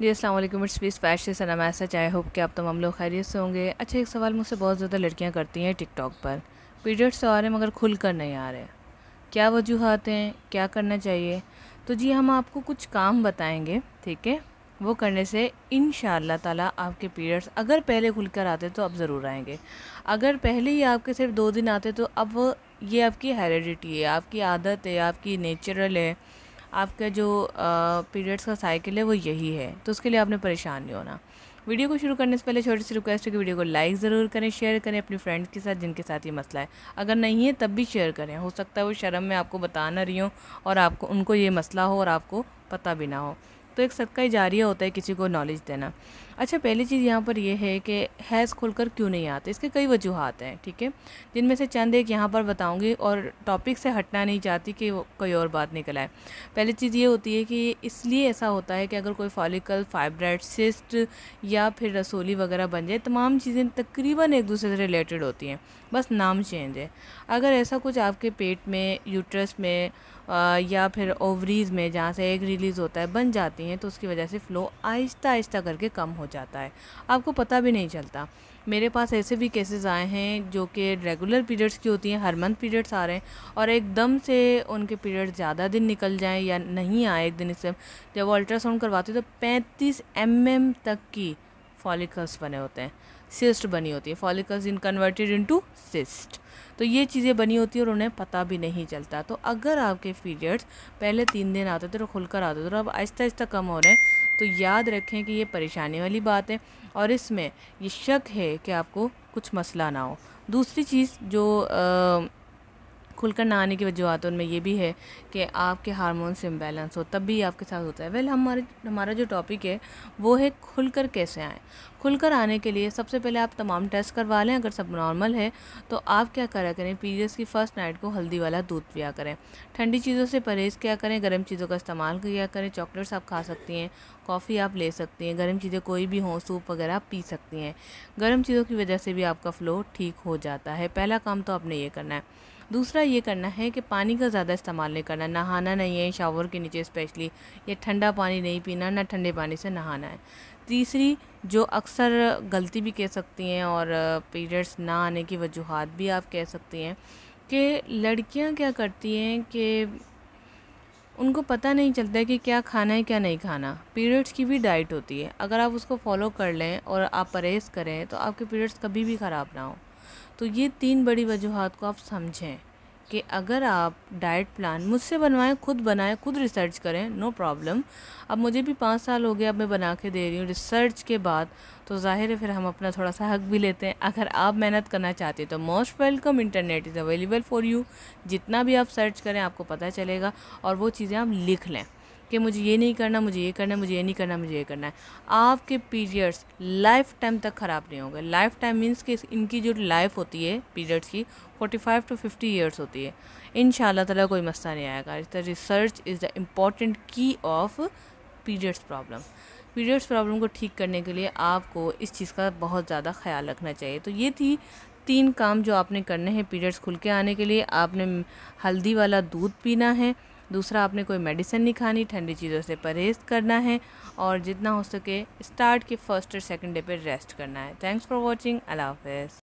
जी असल it's please फैश message I hope कि आप तमाम लोग खैरियत से होंगे अच्छा एक सवाल मुझसे बहुत ज़्यादा लड़कियाँ करती हैं टिकटॉक पर पीरियड्स तो आ रहे हैं मगर खुल कर नहीं आ रहे क्या वजूहत हैं क्या करना चाहिए तो जी हम आपको कुछ काम बताएंगे ठीक है वो करने से इन ताला आपके पीरियड्स अगर पहले खुल कर आते तो अब ज़रूर आएंगे अगर पहले ही आपके सिर्फ दो दिन आते तो अब ये आपकी हेरिडिटी है आपकी आदत है आपकी नेचुरल है आपका जो पीरियड्स का साइकिल है वो यही है तो उसके लिए आपने परेशान नहीं होना वीडियो को शुरू करने से पहले छोटी सी रिक्वेस्ट है कि वीडियो को लाइक ज़रूर करें शेयर करें अपने फ्रेंड्स के साथ जिनके साथ ये मसला है अगर नहीं है तब भी शेयर करें हो सकता है वो शर्म में आपको बता ना रही हूँ और आपको उनको ये मसला हो और आपको पता भी ना हो तो एक सदका जारिया होता है किसी को नॉलेज देना अच्छा पहली चीज़ यहाँ पर यह है कि हैज़ खुलकर क्यों नहीं आते इसके कई वजूहत हैं ठीक है जिनमें से चंद एक यहाँ पर बताऊँगी और टॉपिक से हटना नहीं चाहती कि वो कोई और बात निकल आए पहली चीज़ ये होती है कि इसलिए ऐसा होता है कि अगर कोई फॉलिकल फाइब्राइड सिस्ट या फिर रसोली वगैरह बन जाए तमाम चीज़ें तकरीबन एक दूसरे से रिलेटेड होती हैं बस नाम चेंज है अगर ऐसा कुछ आपके पेट में यूट्रस में आ, या फिर ओवरीज़ में जहाँ से एग रिलीज़ होता है बन जाती हैं हैं तो उसकी वजह से फ़्लो आहिस्ता आहिस्ता करके कम हो जाता है आपको पता भी नहीं चलता मेरे पास ऐसे भी केसेस आए हैं जो कि रेगुलर पीरियड्स की होती हैं हर मंथ पीरियड्स आ रहे हैं और एकदम से उनके पीरियड्स ज़्यादा दिन निकल जाएँ या नहीं आए एक दिन इससे जब वो अल्ट्रासाउंड करवाते तो पैंतीस एम एम तक की फॉलिकल्स बने होते हैं सिस्ट बनी होती है follicles in converted into cyst तो ये चीज़ें बनी होती है और उन्हें पता भी नहीं चलता तो अगर आपके पीरियड्स पहले तीन दिन आते थे और खुलकर आते थे और अब आहिस्ता आहिस्ता कम हो रहे हैं तो याद रखें कि ये परेशानी वाली बात है और इसमें ये शक है कि आपको कुछ मसला ना हो दूसरी चीज़ जो आ, खुलकर ना आने की वजूहत उनमें ये भी है कि आपके हारमोन्स इम्बेलेंस हो तब भी आपके साथ होता है वेल हमारे हमारा जो टॉपिक है वो है खुलकर कैसे आएँ खुलकर आने के लिए सबसे पहले आप तमाम टेस्ट करवा लें अगर सब नॉर्मल है तो आप क्या करा करें पीरियड्स की फ़र्स्ट नाइट को हल्दी वाला दूध पिया करें ठंडी चीज़ों से परहेज़ क्या करें गर्म चीज़ों का इस्तेमाल किया करें चॉकलेट्स आप खा सकती हैं कॉफ़ी आप ले सकती हैं गर्म चीज़ें कोई भी हों सूप वगैरह आप पी सकती हैं गर्म चीज़ों की वजह से भी आपका फ़्लो ठीक हो जाता है पहला काम तो आपने ये करना है दूसरा ये करना है कि पानी का ज़्यादा इस्तेमाल नहीं करना नहाना नहीं है शावर के नीचे स्पेशली या ठंडा पानी नहीं पीना ना ठंडे पानी से नहाना है तीसरी जो अक्सर गलती भी कह सकती हैं और पीरियड्स ना आने की वजूहत भी आप कह सकती हैं कि लड़कियां क्या करती हैं कि उनको पता नहीं चलता है कि क्या खाना है क्या नहीं खाना पीरियड्स की भी डाइट होती है अगर आप उसको फॉलो कर लें और आप परहेज़ करें तो आपके पीरियड्स कभी भी ख़राब ना हो तो ये तीन बड़ी वजूहत को आप समझें कि अगर आप डाइट प्लान मुझसे बनवाएं खुद बनाएं खुद रिसर्च करें नो प्रॉब्लम अब मुझे भी पाँच साल हो गए अब मैं बना के दे रही हूँ रिसर्च के बाद तो ज़ाहिर है फिर हम अपना थोड़ा सा हक भी लेते हैं अगर आप मेहनत करना चाहते हैं तो most welcome internet is available for you जितना भी आप सर्च करें आपको पता चलेगा और वो चीज़ें आप लिख लें कि मुझे ये नहीं करना मुझे ये करना मुझे ये नहीं करना मुझे ये करना है आपके पीरियड्स लाइफ टाइम तक ख़राब नहीं होंगे लाइफ टाइम मीन्स कि इनकी जो लाइफ होती है पीरियड्स की 45 टू 50 ईयर्स होती है इन ताला कोई मसला नहीं आएगा तरह रिसर्च इज़ द इम्पॉर्टेंट की of periods problem periods problem को ठीक करने के लिए आपको इस चीज़ का बहुत ज़्यादा ख्याल रखना चाहिए तो ये थी तीन काम जो आपने करने हैं पीरियड्स खुल के आने के लिए आपने हल्दी वाला दूध पीना है दूसरा आपने कोई मेडिसिन नहीं खानी ठंडी चीज़ों से परहेज़ करना है और जितना हो सके स्टार्ट के फर्स्ट और सेकेंड डे पर रेस्ट करना है थैंक्स फॉर वॉचिंग अल्लाह हाफ